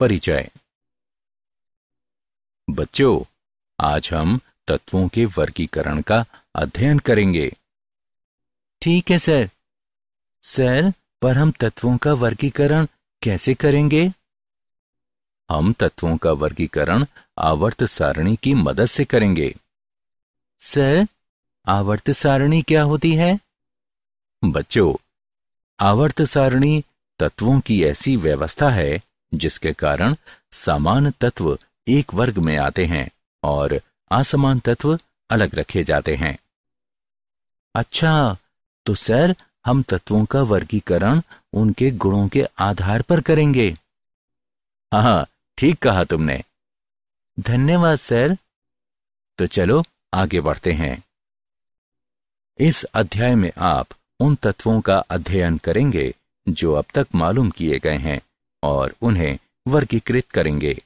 परिचय बच्चों आज हम तत्वों के वर्गीकरण का अध्ययन करेंगे ठीक है सर सर पर हम तत्वों का वर्गीकरण कैसे करेंगे हम तत्वों का वर्गीकरण आवर्त सारणी की मदद से करेंगे सर आवर्त सारणी क्या होती है बच्चों आवर्त सारणी तत्वों की ऐसी व्यवस्था है जिसके कारण समान तत्व एक वर्ग में आते हैं और असमान तत्व अलग रखे जाते हैं अच्छा तो सर हम तत्वों का वर्गीकरण उनके गुणों के आधार पर करेंगे हाँ ठीक कहा तुमने धन्यवाद सर तो चलो आगे बढ़ते हैं इस अध्याय में आप उन तत्वों का अध्ययन करेंगे जो अब तक मालूम किए गए हैं और उन्हें वर्गीकृत करेंगे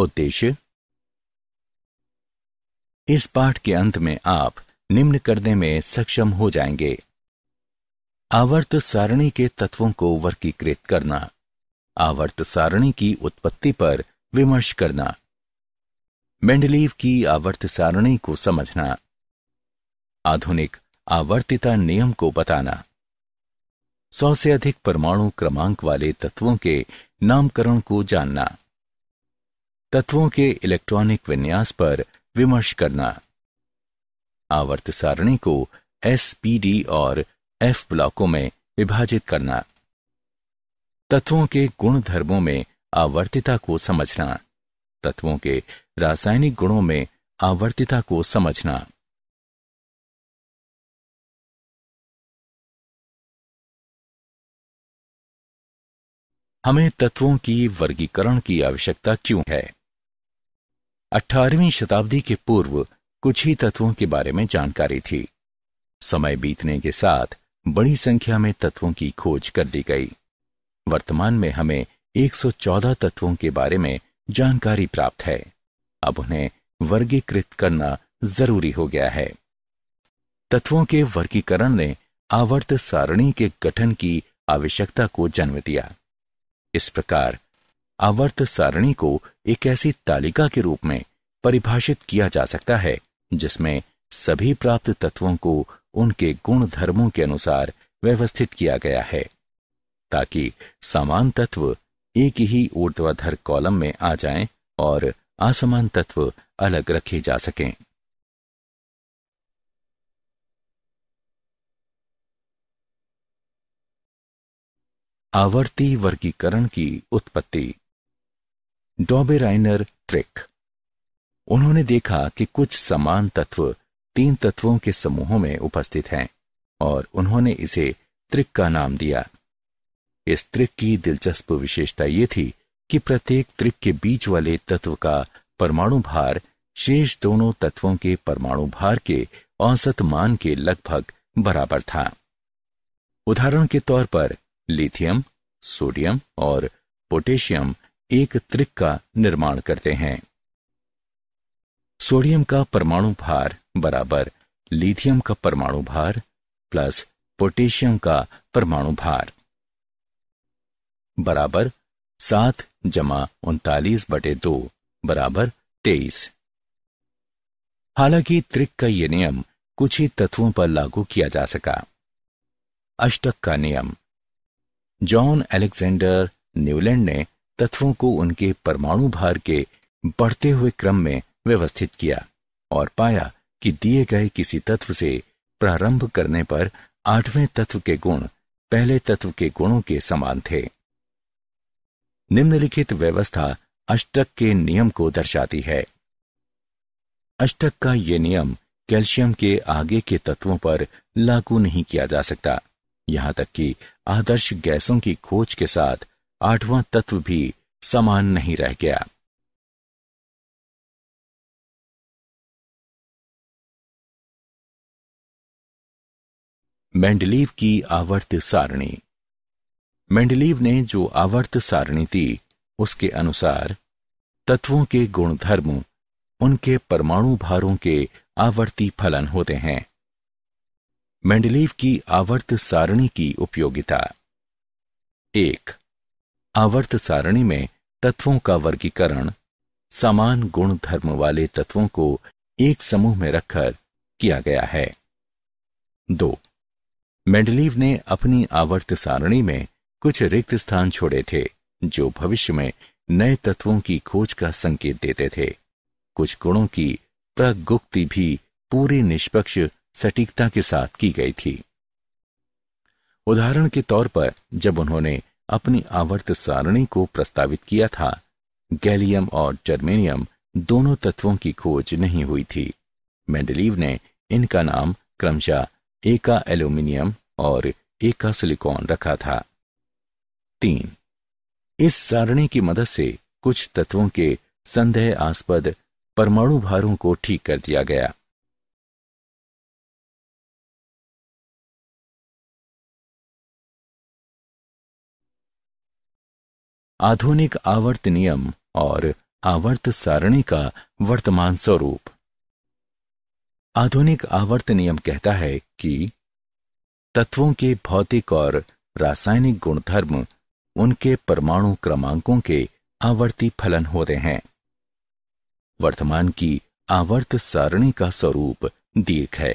उद्देश्य इस पाठ के अंत में आप निम्न करने में सक्षम हो जाएंगे आवर्त सारणी के तत्वों को वर्गीकृत करना आवर्त सारणी की उत्पत्ति पर विमर्श करना मेंडलीव की आवर्त सारणी को समझना आधुनिक आवर्तिता नियम को बताना सौ से अधिक परमाणु क्रमांक वाले तत्वों के नामकरण को जानना तत्वों के इलेक्ट्रॉनिक विन्यास पर विमर्श करना आवर्त सारणी को एस पी डी और एफ ब्लॉकों में विभाजित करना तत्वों के गुण धर्मों में आवर्तिता को समझना तत्वों के रासायनिक गुणों में आवर्तिता को समझना हमें तत्वों की वर्गीकरण की आवश्यकता क्यों है अठारहवीं शताब्दी के पूर्व कुछ ही तत्वों के बारे में जानकारी थी समय बीतने के साथ बड़ी संख्या में तत्वों की खोज कर दी गई वर्तमान में हमें 114 तत्वों के बारे में जानकारी प्राप्त है अब उन्हें वर्गीकृत करना जरूरी हो गया है तत्वों के वर्गीकरण ने आवर्त सारणी के गठन की आवश्यकता को जन्म दिया इस प्रकार आवर्त सारणी को एक ऐसी तालिका के रूप में परिभाषित किया जा सकता है जिसमें सभी प्राप्त तत्वों को उनके गुण धर्मों के अनुसार व्यवस्थित किया गया है ताकि समान तत्व एक ही ऊर्ध्वाधर कॉलम में आ जाएं और असमान तत्व अलग रखे जा सकें आवर्ती वर्गीकरण की उत्पत्ति डॉबेराइनर ट्रिक उन्होंने देखा कि कुछ समान तत्व तीन तत्वों के समूहों में उपस्थित हैं और उन्होंने इसे त्रिक का नाम दिया इस त्रिक की दिलचस्प विशेषता ये थी कि प्रत्येक त्रिक के बीच वाले तत्व का परमाणु भार शेष दोनों तत्वों के परमाणु भार के औसत मान के लगभग बराबर था उदाहरण के तौर पर लिथियम सोडियम और पोटेशियम एक त्रिक का निर्माण करते हैं सोडियम का परमाणु भार बराबर लिथियम का परमाणु भार प्लस पोटेशियम का परमाणु भार बराबर सात जमा उनतालीस बटे दो बराबर तेईस हालांकि त्रिक का यह नियम कुछ ही तत्वों पर लागू किया जा सका अष्टक का नियम जॉन एलेक्जेंडर न्यूलैंड ने तत्वों को उनके परमाणु भार के बढ़ते हुए क्रम में व्यवस्थित किया और पाया कि दिए गए किसी तत्व से प्रारंभ करने पर आठवें तत्व के गुण पहले तत्व के गुणों के समान थे निम्नलिखित व्यवस्था अष्टक के नियम को दर्शाती है अष्टक का यह नियम कैल्शियम के आगे के तत्वों पर लागू नहीं किया जा सकता यहां तक कि आदर्श गैसों की खोज के साथ आठवां तत्व भी समान नहीं रह गया मेंडलीव की आवर्त सारणी मेंडलीव ने जो आवर्त सारणी दी उसके अनुसार तत्वों के गुणधर्म उनके परमाणु भारों के आवर्ती फलन होते हैं मेंडलीव की आवर्त सारणी की उपयोगिता एक आवर्त सारणी में तत्वों का वर्गीकरण समान गुण धर्म वाले तत्वों को एक समूह में रखकर किया गया है दो मेंडलीव ने अपनी आवर्त सारणी में कुछ रिक्त स्थान छोड़े थे जो भविष्य में नए तत्वों की खोज का संकेत देते थे कुछ गुणों की प्रगुक्ति भी पूरी निष्पक्ष सटीकता के साथ की गई थी उदाहरण के तौर पर जब उन्होंने अपनी आवर्त सारणी को प्रस्तावित किया था गैलियम और जर्मेनियम दोनों तत्वों की खोज नहीं हुई थी मेंडलीव ने इनका नाम क्रमशः एका एल्यूमिनियम और एका सिलिकॉन रखा था तीन इस सारणी की मदद से कुछ तत्वों के संदेह आस्पद परमाणु भारों को ठीक कर दिया गया आधुनिक आवर्त नियम और आवर्त सारणी का वर्तमान स्वरूप आधुनिक आवर्त नियम कहता है कि तत्वों के भौतिक और रासायनिक गुणधर्म उनके परमाणु क्रमांकों के आवर्ती फलन होते हैं वर्तमान की आवर्त सारणी का स्वरूप दीर्घ है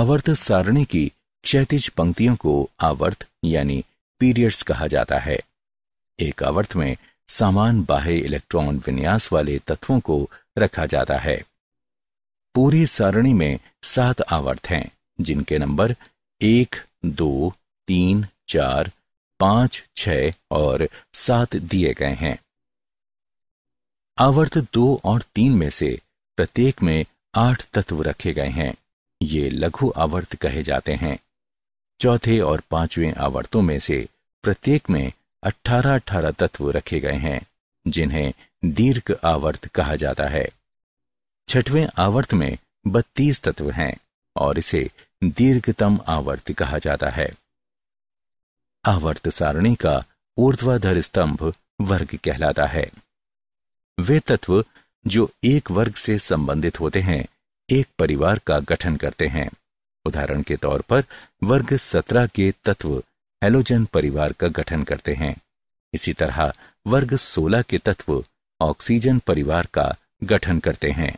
आवर्त सारणी की क्षैतिज पंक्तियों को आवर्त यानी पीरियड्स कहा जाता है एक आवर्त में सामान बाह्य इलेक्ट्रॉन विन्यास वाले तत्वों को रखा जाता है पूरी सारणी में सात आवर्त हैं जिनके नंबर एक दो तीन चार पांच छ और सात दिए गए हैं आवर्त दो और तीन में से प्रत्येक में आठ तत्व रखे गए हैं ये लघु आवर्त कहे जाते हैं चौथे और पांचवें आवर्तों में से प्रत्येक में अट्ठारह अठारह तत्व रखे गए हैं जिन्हें दीर्घ आवर्त कहा जाता है छठवें आवर्त में बत्तीस तत्व हैं और इसे दीर्घतम आवर्त कहा जाता है आवर्त सारणी का ऊर्ध्वाधर स्तंभ वर्ग कहलाता है वे तत्व जो एक वर्ग से संबंधित होते हैं एक परिवार का गठन करते हैं उदाहरण के तौर पर वर्ग सत्रह के तत्व हेलोजन परिवार का गठन करते हैं इसी तरह वर्ग 16 के तत्व ऑक्सीजन परिवार का गठन करते हैं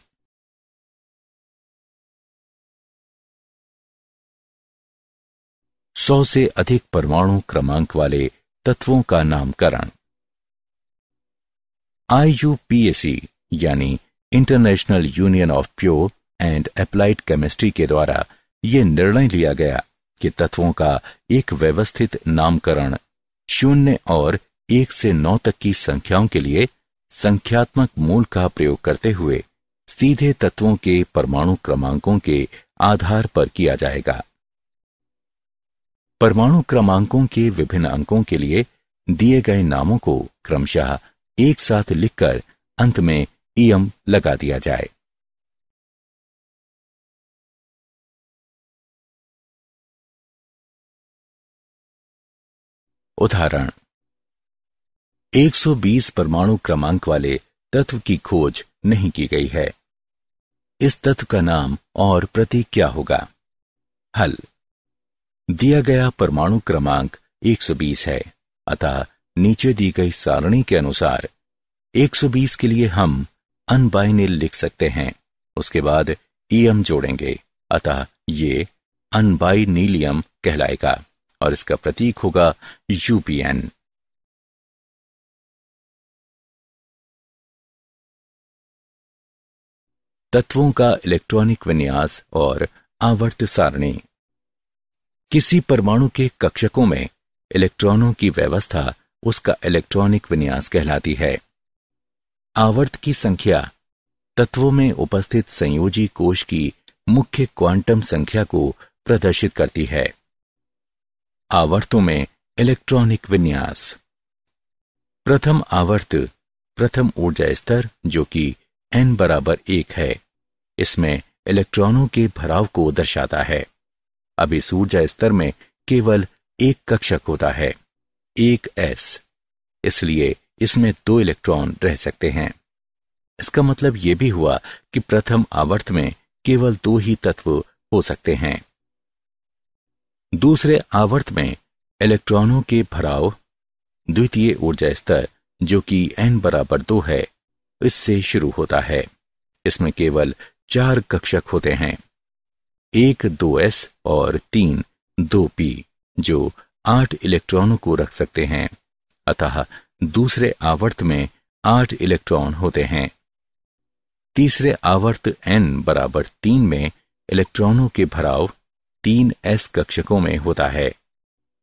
सौ से अधिक परमाणु क्रमांक वाले तत्वों का नामकरण आईयूपीएसी यानी international union of pure and applied chemistry के द्वारा यह निर्णय लिया गया के तत्वों का एक व्यवस्थित नामकरण शून्य और एक से नौ तक की संख्याओं के लिए संख्यात्मक मूल का प्रयोग करते हुए सीधे तत्वों के परमाणु क्रमांकों के आधार पर किया जाएगा परमाणु क्रमांकों के विभिन्न अंकों के लिए दिए गए नामों को क्रमशः एक साथ लिखकर अंत में ईएम e लगा दिया जाए उदाहरण 120 परमाणु क्रमांक वाले तत्व की खोज नहीं की गई है इस तत्व का नाम और प्रतीक क्या होगा हल दिया गया परमाणु क्रमांक 120 है अतः नीचे दी गई सारणी के अनुसार 120 के लिए हम अनबाइनिल लिख सकते हैं उसके बाद ईएम e जोड़ेंगे अतः ये अनबाइनीलियम कहलाएगा और इसका प्रतीक होगा यूपीएन तत्वों का इलेक्ट्रॉनिक विन्यास और आवर्त सारणी किसी परमाणु के कक्षकों में इलेक्ट्रॉनों की व्यवस्था उसका इलेक्ट्रॉनिक विन्यास कहलाती है आवर्त की संख्या तत्वों में उपस्थित संयोजी कोश की मुख्य क्वांटम संख्या को प्रदर्शित करती है आवर्तों में इलेक्ट्रॉनिक विन्यास प्रथम आवर्त प्रथम ऊर्जा स्तर जो कि n बराबर एक है इसमें इलेक्ट्रॉनों के भराव को दर्शाता है अब इस ऊर्जा स्तर में केवल एक कक्षक होता है एक एस इसलिए इसमें दो इलेक्ट्रॉन रह सकते हैं इसका मतलब यह भी हुआ कि प्रथम आवर्त में केवल दो ही तत्व हो सकते हैं दूसरे आवर्त में इलेक्ट्रॉनों के भराव द्वितीय ऊर्जा स्तर जो कि एन बराबर दो है इससे शुरू होता है इसमें केवल चार कक्षक होते हैं एक दो एस और तीन दो पी जो आठ इलेक्ट्रॉनों को रख सकते हैं अतः दूसरे आवर्त में आठ इलेक्ट्रॉन होते हैं तीसरे आवर्त एन बराबर तीन में इलेक्ट्रॉनों के भराव तीन एस कक्षकों में होता है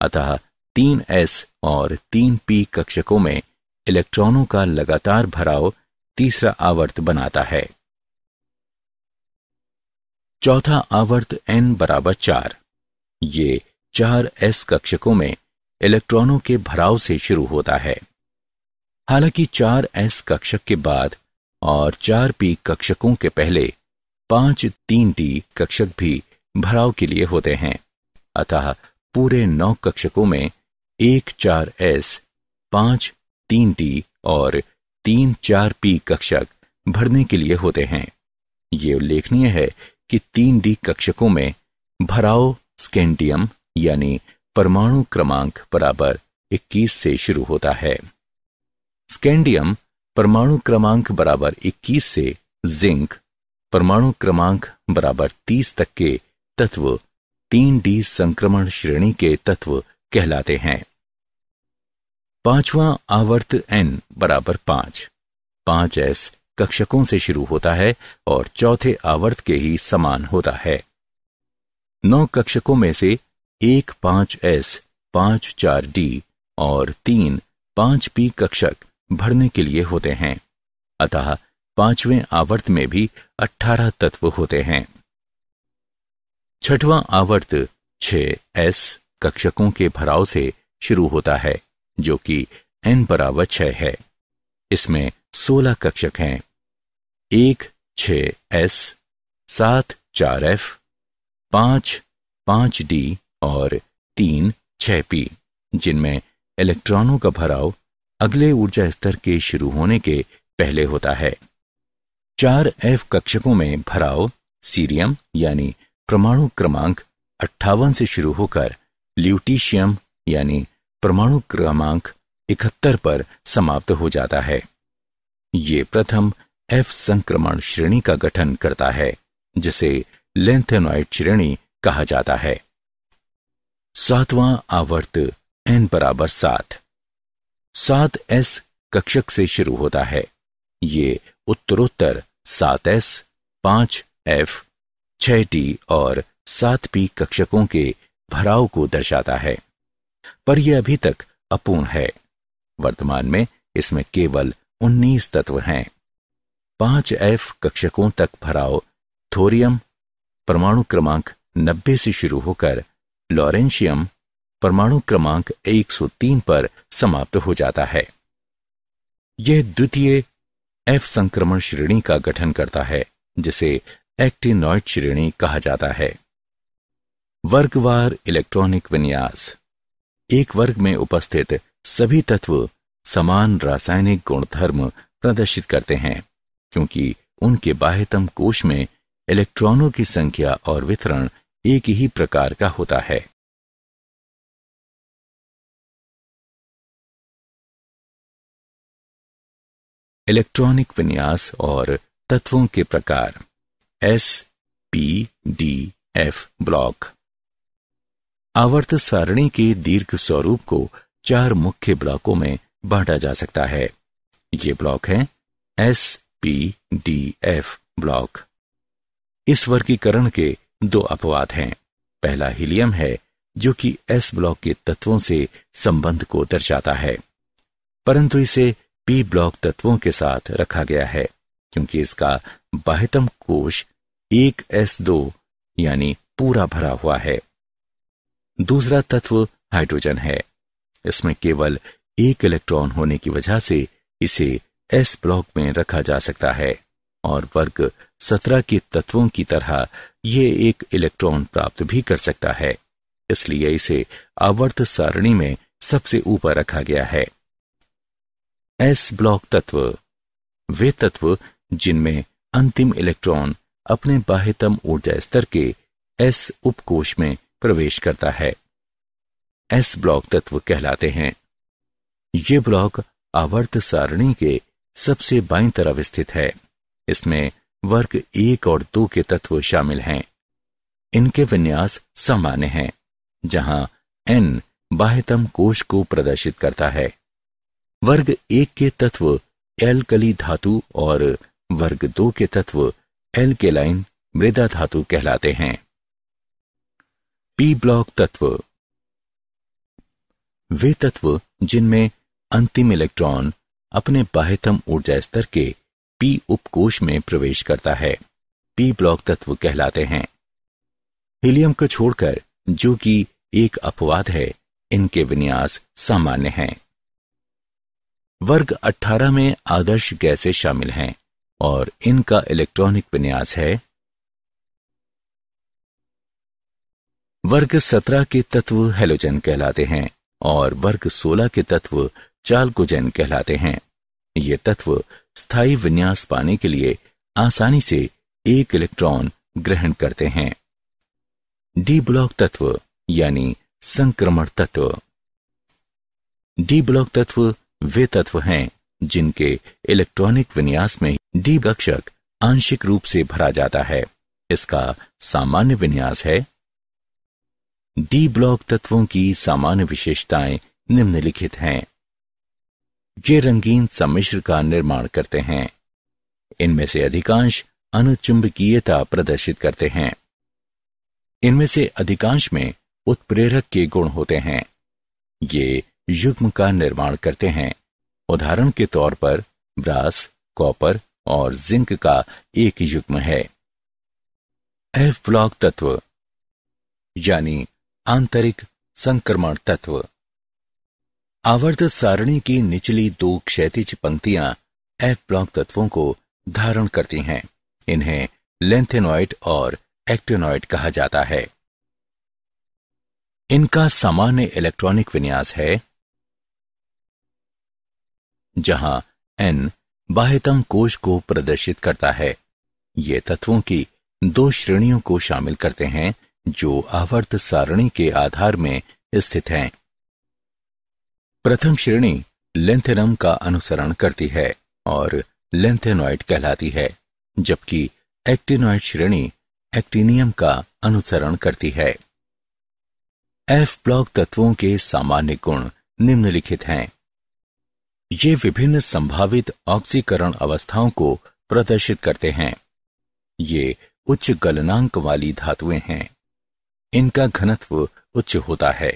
अतः तीन एस और तीन पी कक्षकों में इलेक्ट्रॉनों का लगातार भराव तीसरा आवर्त बनाता है चौथा आवर्त एन बराबर चार ये चार एस कक्षकों में इलेक्ट्रॉनों के भराव से शुरू होता है हालांकि चार एस कक्षक के बाद और चार पी कक्षकों के पहले पांच तीन टी कक्षक भी भराव के लिए होते हैं अतः पूरे नौ कक्षकों में एक चार एस पांच तीन टी और तीन चार पी कक्षक भरने के लिए होते हैं ये उल्लेखनीय है कि तीन डी कक्षकों में भराव स्केंडियम यानी परमाणु क्रमांक बराबर 21 से शुरू होता है स्केंडियम परमाणु क्रमांक बराबर 21 से जिंक परमाणु क्रमांक बराबर 30 तक के तत्व तीन डी संक्रमण श्रेणी के तत्व कहलाते हैं पांचवा आवर्त एन बराबर पांच पांच एस कक्षकों से शुरू होता है और चौथे आवर्त के ही समान होता है नौ कक्षकों में से एक पांच एस पांच चार डी और तीन पांच पी कक्षक भरने के लिए होते हैं अतः पांचवें आवर्त में भी अठारह तत्व होते हैं छठवां आवर्त छ एस कक्षकों के भराव से शुरू होता है जो कि एन बराबर छह है इसमें सोलह कक्षक हैं एक छ एस सात चार एफ पांच पांच डी और तीन छह पी जिनमें इलेक्ट्रॉनों का भराव अगले ऊर्जा स्तर के शुरू होने के पहले होता है चार एफ कक्षकों में भराव सीरियम यानी परमाणु क्रमांक अट्ठावन से शुरू होकर ल्यूटीशियम यानी परमाणु क्रमांक इकहत्तर पर समाप्त हो जाता है ये प्रथम एफ संक्रमण श्रेणी का गठन करता है जिसे लेंथेनॉइड श्रेणी कहा जाता है सातवां आवर्त एन बराबर सात सात एस कक्षक से शुरू होता है ये उत्तरोत्तर सात एस पांच एफ छह टी और सात पी कक्षकों के भराव को दर्शाता है पर यह अभी तक अपूर्ण है वर्तमान में इसमें केवल 19 तत्व हैं पांच एफ कक्षकों तक भराव थोरियम परमाणु क्रमांक 90 से शुरू होकर लॉरेंशियम परमाणु क्रमांक 103 पर समाप्त हो जाता है यह द्वितीय एफ संक्रमण श्रेणी का गठन करता है जिसे एक्टिनॉइड श्रेणी कहा जाता है वर्गवार इलेक्ट्रॉनिक विन्यास एक वर्ग में उपस्थित सभी तत्व समान रासायनिक गुणधर्म प्रदर्शित करते हैं क्योंकि उनके बाह्यतम कोश में इलेक्ट्रॉनों की संख्या और वितरण एक ही प्रकार का होता है इलेक्ट्रॉनिक विन्यास और तत्वों के प्रकार S P D F block आवर्त सारणी के दीर्घ स्वरूप को चार मुख्य ब्लॉकों में बांटा जा सकता है ये ब्लॉक हैं S P D F block इस वर्गीकरण के दो अपवाद हैं पहला हीलियम है जो कि एस ब्लॉक के तत्वों से संबंध को दर्शाता है परंतु इसे पी ब्लॉक तत्वों के साथ रखा गया है क्योंकि इसका बाह्यतम कोश एक एस दो यानी पूरा भरा हुआ है दूसरा तत्व हाइड्रोजन है इसमें केवल एक इलेक्ट्रॉन होने की वजह से इसे एस ब्लॉक में रखा जा सकता है और वर्ग सत्रह के तत्वों की तरह ये एक इलेक्ट्रॉन प्राप्त भी कर सकता है इसलिए इसे आवर्त सारणी में सबसे ऊपर रखा गया है एस ब्लॉक तत्व वे तत्व जिनमें अंतिम इलेक्ट्रॉन अपने बाह्यतम ऊर्जा स्तर के एस उपकोश में प्रवेश करता है एस ब्लॉक तत्व कहलाते हैं ये ब्लॉक आवर्त सारणी के सबसे बाई तरफ स्थित है इसमें वर्ग एक और दो के तत्व शामिल हैं इनके विन्यास सामान्य हैं जहां एन बाह्यतम कोश को प्रदर्शित करता है वर्ग एक के तत्व एलकली धातु और वर्ग दो के तत्व एल्केलाइन मृदा धातु कहलाते हैं पी ब्लॉक तत्व वे तत्व जिनमें अंतिम इलेक्ट्रॉन अपने बाह्यतम ऊर्जा स्तर के पी उपकोष में प्रवेश करता है पी ब्लॉक तत्व कहलाते हैं हीलियम को छोड़कर जो कि एक अपवाद है इनके विन्यास सामान्य हैं। वर्ग 18 में आदर्श गैसें शामिल हैं और इनका इलेक्ट्रॉनिक विन्यास है वर्ग सत्रह के तत्व हेलोजन कहलाते हैं और वर्ग सोलह के तत्व चालकोजन कहलाते हैं ये तत्व स्थायी विन्यास पाने के लिए आसानी से एक इलेक्ट्रॉन ग्रहण करते हैं डी ब्लॉक तत्व यानी संक्रमण तत्व डी ब्लॉक तत्व वे तत्व हैं जिनके इलेक्ट्रॉनिक विन्यास में दीपरक्षक आंशिक रूप से भरा जाता है इसका सामान्य विन्यास है डी ब्लॉक तत्वों की सामान्य विशेषताएं निम्नलिखित हैं ये रंगीन सम्मिश्र का निर्माण करते हैं इनमें से अधिकांश अनुचुंबकीयता प्रदर्शित करते हैं इनमें से अधिकांश में उत्प्रेरक के गुण होते हैं ये युग्म का निर्माण करते हैं उदाहरण के तौर पर ब्रास कॉपर और जिंक का एक युग्म है एफ ब्लॉक तत्व यानी आंतरिक संक्रमण तत्व आवर्त सारणी की निचली दो क्षैतिज पंक्तियां एफ ब्लॉक तत्वों को धारण करती हैं इन्हें लेंथेनॉइड और एक्टेनॉइड कहा जाता है इनका सामान्य इलेक्ट्रॉनिक विन्यास है जहां एन बाह्यतम कोश को प्रदर्शित करता है ये तत्वों की दो श्रेणियों को शामिल करते हैं जो आवर्त सारणी के आधार में स्थित हैं प्रथम श्रेणी लेंथेनम का अनुसरण करती है और लेंथेनॉइड कहलाती है जबकि एक्टिनॉइड श्रेणी एक्टिनियम का अनुसरण करती है एफ ब्लॉक तत्वों के सामान्य गुण निम्नलिखित हैं ये विभिन्न संभावित ऑक्सीकरण अवस्थाओं को प्रदर्शित करते हैं ये उच्च गलनांक वाली धातुएं हैं इनका घनत्व उच्च होता है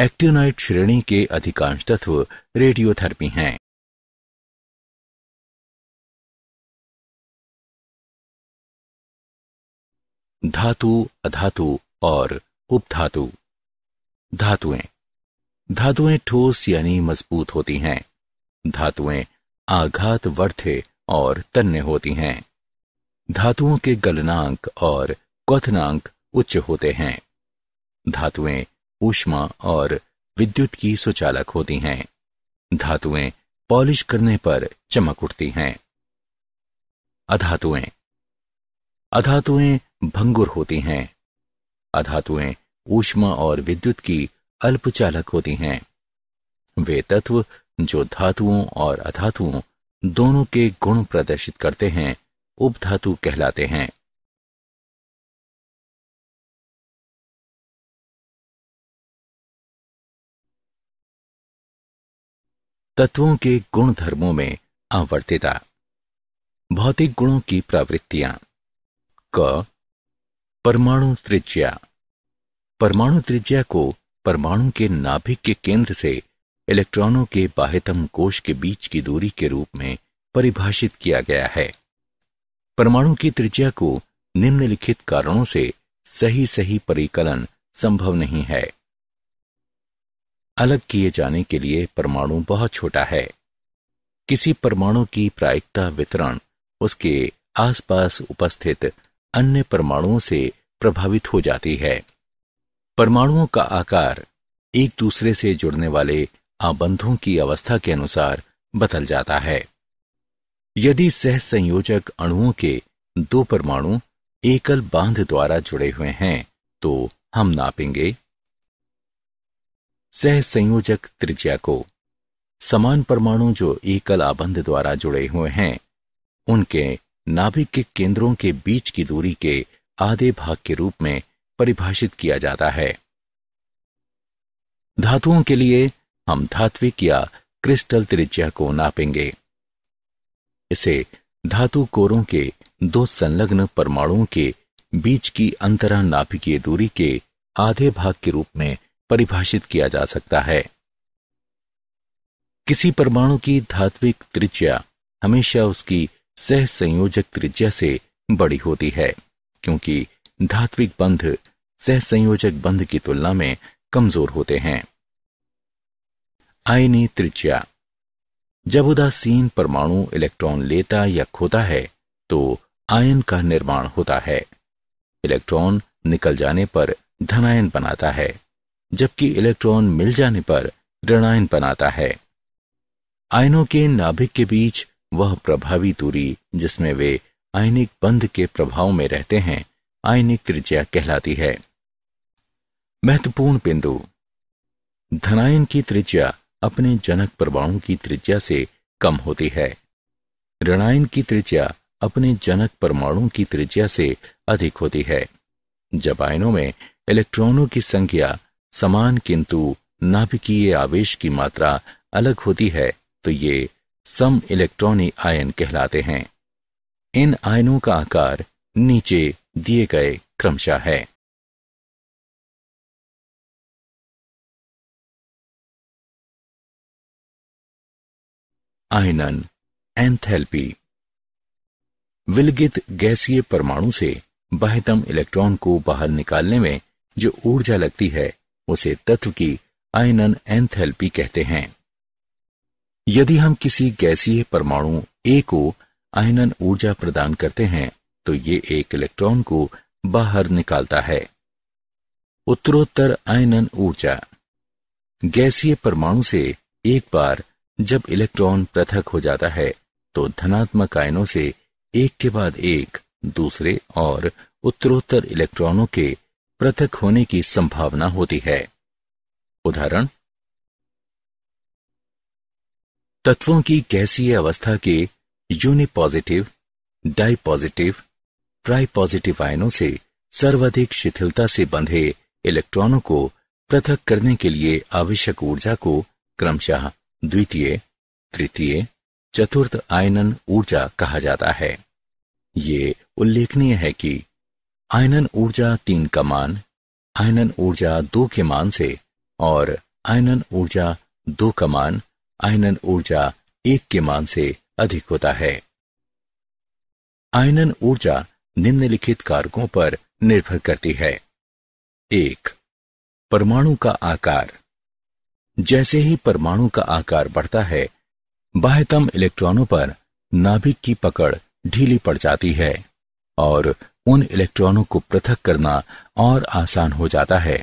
एक्टिनाइट श्रेणी के अधिकांश तत्व रेडियोथेरेपी हैं धातु अधातु और उपधातु धातुएं धातुएं ठोस यानी मजबूत होती हैं धातुएं आघात वर्थे और तन्य होती हैं धातुओं के गलनांक और क्वनांक उच्च होते हैं धातुएं ऊष्मा और विद्युत की सुचालक होती हैं धातुएं पॉलिश करने पर चमक उठती हैं अधातुएं अधातुएं भंगुर होती हैं अधातुएं ऊष्मा और विद्युत की अल्पचालक होती हैं वे तत्व जो धातुओं और अधातुओं दोनों के गुण प्रदर्शित करते हैं उपधातु कहलाते हैं तत्वों के गुण धर्मों में आवर्तिता भौतिक गुणों की प्रवृत्तियां क परमाणु त्रिज्या परमाणु त्रिज्या को परमाणु के नाभिक के केंद्र से इलेक्ट्रॉनों के बाह्यतम कोश के बीच की दूरी के रूप में परिभाषित किया गया है परमाणु की त्रिज्या को निम्नलिखित कारणों से सही सही परिकलन संभव नहीं है अलग किए जाने के लिए परमाणु बहुत छोटा है किसी परमाणु की प्रायिकता वितरण उसके आसपास उपस्थित अन्य परमाणुओं से प्रभावित हो जाती है परमाणुओं का आकार एक दूसरे से जुड़ने वाले आबंधों की अवस्था के अनुसार बदल जाता है यदि सह संयोजक अणुओं के दो परमाणु एकल बांध द्वारा जुड़े हुए हैं तो हम नापेंगे सह संयोजक त्रिज्या को समान परमाणु जो एकल आबंध द्वारा जुड़े हुए हैं उनके नाभिक के केंद्रों के बीच की दूरी के आधे भाग के रूप में परिभाषित किया जाता है धातुओं के लिए हम धात्विक या क्रिस्टल त्रिज्या को नापेंगे इसे धातु कोरों के दो संलग्न परमाणुओं के बीच की अंतरा नाभिकीय दूरी के आधे भाग के रूप में परिभाषित किया जा सकता है किसी परमाणु की धात्विक त्रिज्या हमेशा उसकी सह संयोजक त्रिज्या से बड़ी होती है क्योंकि धात्विक बंध सहसंयोजक बंध की तुलना में कमजोर होते हैं आयनी त्रिज्या जब उदासीन परमाणु इलेक्ट्रॉन लेता या खोता है तो आयन का निर्माण होता है इलेक्ट्रॉन निकल जाने पर धनायन बनाता है जबकि इलेक्ट्रॉन मिल जाने पर ऋणायन बनाता है आयनों के नाभिक के बीच वह प्रभावी दूरी जिसमें वे आयनिक बंध के प्रभाव में रहते हैं आयनिक त्रिज्या कहलाती है महत्वपूर्ण बिंदु धनायन की त्रिज्या अपने जनक परमाणु की त्रिज्या से कम होती है ऋणायन की त्रिज्या अपने जनक परमाणु की त्रिज्या से अधिक होती है जब आयनों में इलेक्ट्रॉनों की संख्या समान किंतु नाभिकीय आवेश की मात्रा अलग होती है तो ये सम इलेक्ट्रॉनिक आयन कहलाते हैं इन आयनों का आकार नीचे दिए गए क्रमशः है आयनन एंथैल्पी विलगित गैसीय परमाणु से बाह्यतम इलेक्ट्रॉन को बाहर निकालने में जो ऊर्जा लगती है उसे तत्व की आयनन एंथैल्पी कहते हैं यदि हम किसी गैसीय परमाणु ए को आयनन ऊर्जा प्रदान करते हैं तो ये एक इलेक्ट्रॉन को बाहर निकालता है उत्तरोत्तर आयनन ऊर्जा गैसीय परमाणु से एक बार जब इलेक्ट्रॉन पृथक हो जाता है तो धनात्मक आयनों से एक के बाद एक दूसरे और उत्तरोत्तर इलेक्ट्रॉनों के पृथक होने की संभावना होती है उदाहरण तत्वों की गैसीय अवस्था के यूनिपॉजिटिव डाइपॉजिटिव ट्राई पॉजिटिव आयनों से सर्वाधिक शिथिलता से बंधे इलेक्ट्रॉनों को पृथक करने के लिए आवश्यक ऊर्जा को क्रमशः द्वितीय तृतीय चतुर्थ आयनन ऊर्जा कहा जाता है ये उल्लेखनीय है कि आयनन ऊर्जा तीन का मान आयनन ऊर्जा दो के मान से और आयनन ऊर्जा दो का मान आयनन ऊर्जा एक के मान से अधिक होता है आयनन ऊर्जा निम्नलिखित कारकों पर निर्भर करती है एक परमाणु का आकार जैसे ही परमाणु का आकार बढ़ता है बाह्यतम इलेक्ट्रॉनों पर नाभिक की पकड़ ढीली पड़ जाती है और उन इलेक्ट्रॉनों को पृथक करना और आसान हो जाता है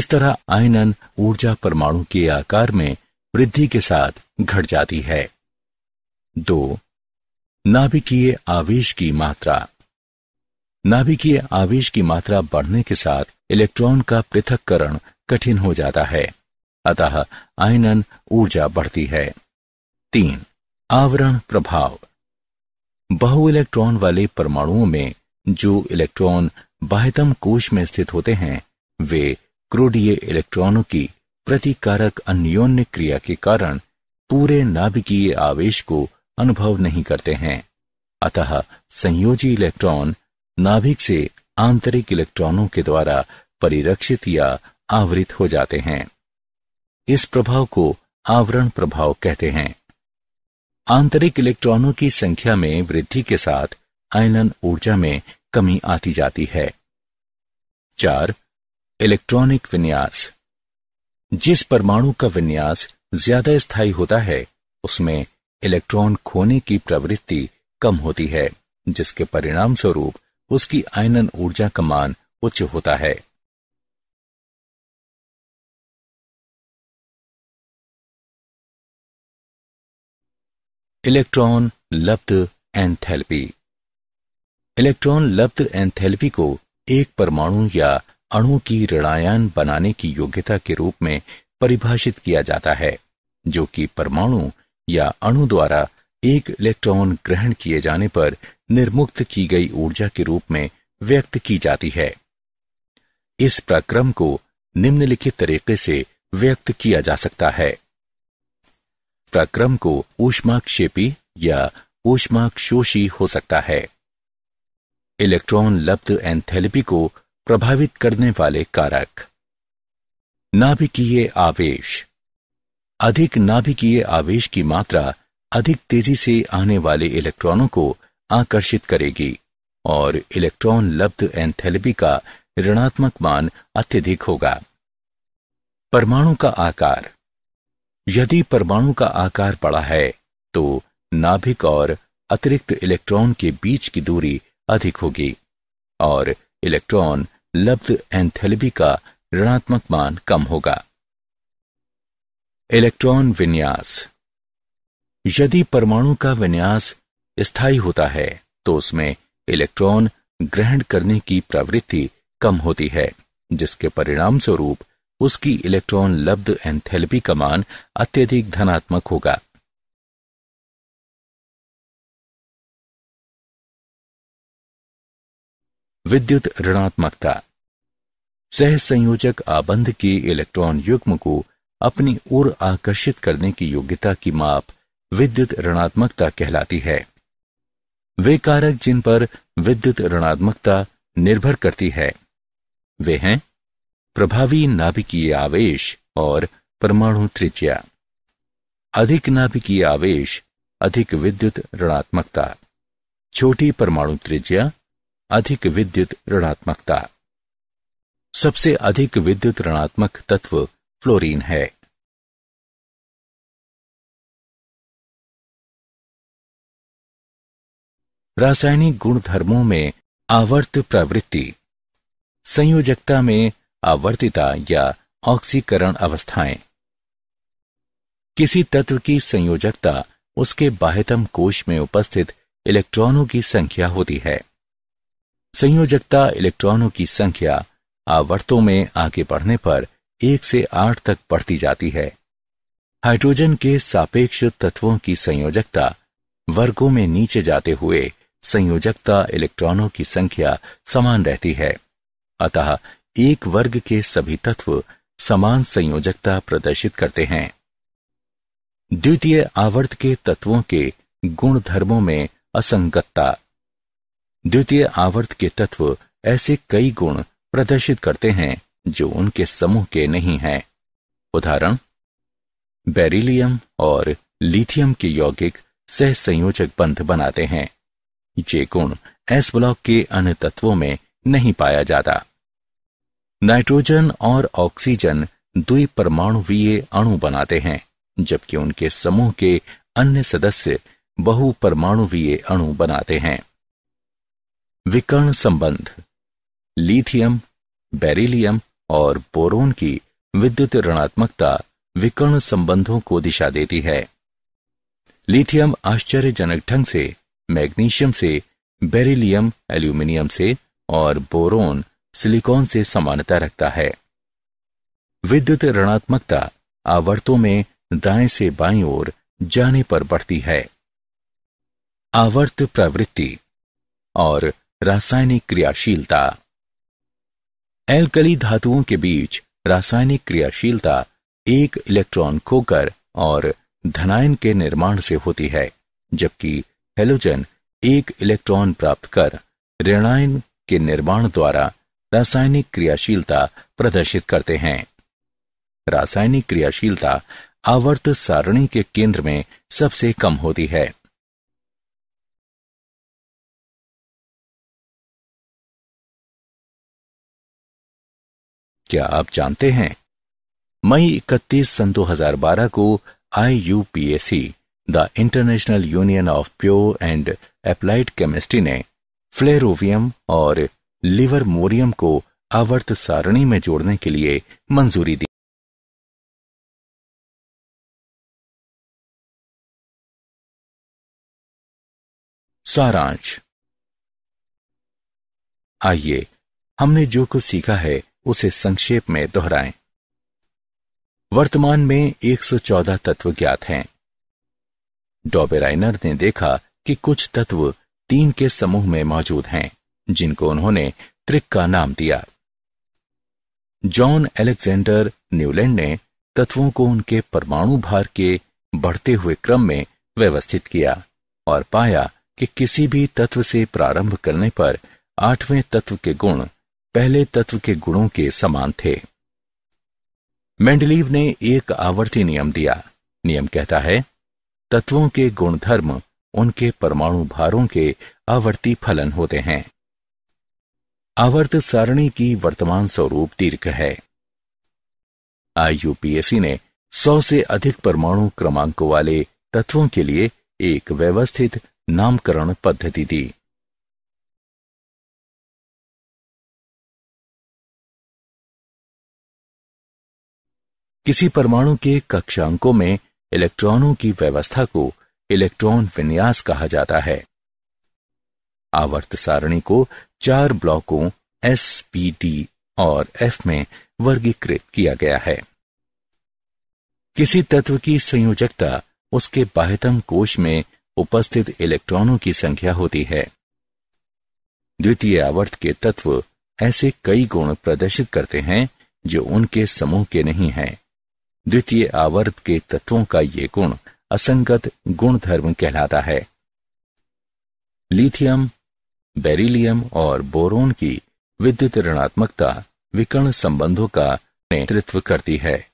इस तरह आयनन ऊर्जा परमाणु के आकार में वृद्धि के साथ घट जाती है दो नाभिकीय आवेश की मात्रा नाभिकीय आवेश की मात्रा बढ़ने के साथ इलेक्ट्रॉन का पृथककरण कठिन हो जाता है अतः आयनन ऊर्जा बढ़ती है तीन आवरण प्रभाव बहु इलेक्ट्रॉन वाले परमाणुओं में जो इलेक्ट्रॉन बाह्यतम कोश में स्थित होते हैं वे क्रोडीय इलेक्ट्रॉनों की प्रतिकारक अन्योन्य क्रिया के कारण पूरे नाभिकीय आवेश को अनुभव नहीं करते हैं अतः संयोजी इलेक्ट्रॉन नाभिक से आंतरिक इलेक्ट्रॉनों के द्वारा परिरक्षित या आवृत हो जाते हैं इस प्रभाव को आवरण प्रभाव कहते हैं आंतरिक इलेक्ट्रॉनों की संख्या में वृद्धि के साथ आयनन ऊर्जा में कमी आती जाती है चार इलेक्ट्रॉनिक विन्यास जिस परमाणु का विन्यास ज्यादा स्थायी होता है उसमें इलेक्ट्रॉन खोने की प्रवृत्ति कम होती है जिसके परिणाम स्वरूप उसकी आयनन ऊर्जा का मान उच्च होता है इलेक्ट्रॉन लब्ध एंथैल्पी इलेक्ट्रॉन लब्ध एंथैल्पी को एक परमाणु या अणु की ऋणायन बनाने की योग्यता के रूप में परिभाषित किया जाता है जो कि परमाणु या अणु द्वारा एक इलेक्ट्रॉन ग्रहण किए जाने पर निर्मुक्त की गई ऊर्जा के रूप में व्यक्त की जाती है इस प्रक्रम को निम्नलिखित तरीके से व्यक्त किया जा सकता है प्रक्रम को ऊष्माक्षेपी या ऊष्माक्षोषी हो सकता है इलेक्ट्रॉन लब्ध एंथेलेपी को प्रभावित करने वाले कारक नाभिकीय आवेश अधिक नाभिकीय आवेश की मात्रा अधिक तेजी से आने वाले इलेक्ट्रॉनों को आकर्षित करेगी और इलेक्ट्रॉन लब्ध एंथैल्पी का ऋणात्मक मान अत्यधिक होगा परमाणु का आकार यदि परमाणु का आकार बड़ा है तो नाभिक और अतिरिक्त इलेक्ट्रॉन के बीच की दूरी अधिक होगी और इलेक्ट्रॉन लब्ध एंथैल्पी का ऋणात्मक मान कम होगा इलेक्ट्रॉन विन्यास यदि परमाणु का विन्यास स्थायी होता है तो उसमें इलेक्ट्रॉन ग्रहण करने की प्रवृत्ति कम होती है जिसके परिणाम स्वरूप उसकी इलेक्ट्रॉन लब्ध एंथेलपी का मान अत्यधिक धनात्मक होगा विद्युत ऋणात्मकता सह संयोजक आबंध के इलेक्ट्रॉन युग्म को अपनी ओर आकर्षित करने की योग्यता की माप विद्युत ऋणात्मकता कहलाती है वे कारक जिन पर विद्युत ऋणात्मकता निर्भर करती है वे हैं प्रभावी नाभिकीय आवेश और परमाणु त्रिज्या अधिक नाभिकीय आवेश अधिक विद्युत ऋणात्मकता छोटी परमाणु त्रिज्या अधिक विद्युत ऋणात्मकता सबसे अधिक विद्युत ऋणात्मक तत्व फ्लोरीन है रासायनिक गुणधर्मों में आवर्त प्रवृत्ति संयोजकता में आवर्तिता या ऑक्सीकरण अवस्थाएं किसी तत्व की संयोजकता उसके बाह्यतम कोश में उपस्थित इलेक्ट्रॉनों की संख्या होती है संयोजकता इलेक्ट्रॉनों की संख्या आवर्तों में आगे बढ़ने पर एक से आठ तक बढ़ती जाती है हाइड्रोजन के सापेक्ष तत्वों की संयोजकता वर्गों में नीचे जाते हुए संयोजकता इलेक्ट्रॉनों की संख्या समान रहती है अतः एक वर्ग के सभी तत्व समान संयोजकता प्रदर्शित करते हैं द्वितीय आवर्त के तत्वों के गुण धर्मों में असंगतता द्वितीय आवर्त के तत्व ऐसे कई गुण प्रदर्शित करते हैं जो उनके समूह के नहीं हैं उदाहरण बेरिलियम और लिथियम के यौगिक सह संयोजक बंध बनाते हैं ये गुण एस ब्लॉक के अन्य तत्वों में नहीं पाया जाता नाइट्रोजन और ऑक्सीजन द्वि परमाणुवीय अणु बनाते हैं जबकि उनके समूह के अन्य सदस्य बहु परमाणुवीय अणु बनाते हैं विकर्ण संबंध लिथियम बेरिलियम और बोरोन की विद्युत ऋणात्मकता विकर्ण संबंधों को दिशा देती है लिथियम आश्चर्यजनक ढंग से मैग्नीशियम से बेरिलियम एल्यूमिनियम से और बोरोन सिलिकॉन से समानता रखता है विद्युत ऋणात्मकता आवर्तों में दाएं से बाईं ओर जाने पर बढ़ती है आवर्त प्रवृत्ति और रासायनिक क्रियाशीलता एल्कली धातुओं के बीच रासायनिक क्रियाशीलता एक इलेक्ट्रॉन खोकर और धनायन के निर्माण से होती है जबकि हेलोजन एक इलेक्ट्रॉन प्राप्त कर ऋणायन के निर्माण द्वारा रासायनिक क्रियाशीलता प्रदर्शित करते हैं रासायनिक क्रियाशीलता आवर्त सारणी के केंद्र में सबसे कम होती है क्या आप जानते हैं मई इकतीस सन 2012 को IUPAC the international union of pure and applied chemistry ने फ्लेरोवियम और लिवर मोरियम को आवर्त सारणी में जोड़ने के लिए मंजूरी दी सारांश आइए हमने जो कुछ सीखा है उसे संक्षेप में दोहराएं। वर्तमान में 114 तत्व ज्ञात हैं डॉबेराइनर ने देखा कि कुछ तत्व तीन के समूह में मौजूद हैं जिनको उन्होंने त्रिक का नाम दिया जॉन एलेक्जेंडर न्यूलैंड ने तत्वों को उनके परमाणु भार के बढ़ते हुए क्रम में व्यवस्थित किया और पाया कि किसी भी तत्व से प्रारंभ करने पर आठवें तत्व के गुण पहले तत्व के गुणों के समान थे मेंडलीव ने एक आवर्ती नियम दिया नियम कहता है तत्वों के गुणधर्म उनके परमाणु भारों के आवर्ती फलन होते हैं आवर्त सारणी की वर्तमान स्वरूप दीर्घ है आईयूपीएसी ने सौ से अधिक परमाणु क्रमांकों वाले तत्वों के लिए एक व्यवस्थित नामकरण पद्धति दी किसी परमाणु के कक्षांकों में इलेक्ट्रॉनों की व्यवस्था को इलेक्ट्रॉन विन्यास कहा जाता है आवर्त सारणी को चार ब्लॉकों एस पी डी और एफ में वर्गीकृत किया गया है किसी तत्व की संयोजकता उसके बाह्यतम कोश में उपस्थित इलेक्ट्रॉनों की संख्या होती है द्वितीय आवर्त के तत्व ऐसे कई गुण प्रदर्शित करते हैं जो उनके समूह के नहीं हैं। द्वितीय आवर्त के तत्वों का ये गुण असंगत गुण धर्म कहलाता है लिथियम बेरिलियम और बोरोन की विद्युत ऋणात्मकता विकर्ण संबंधों का नेतृत्व करती है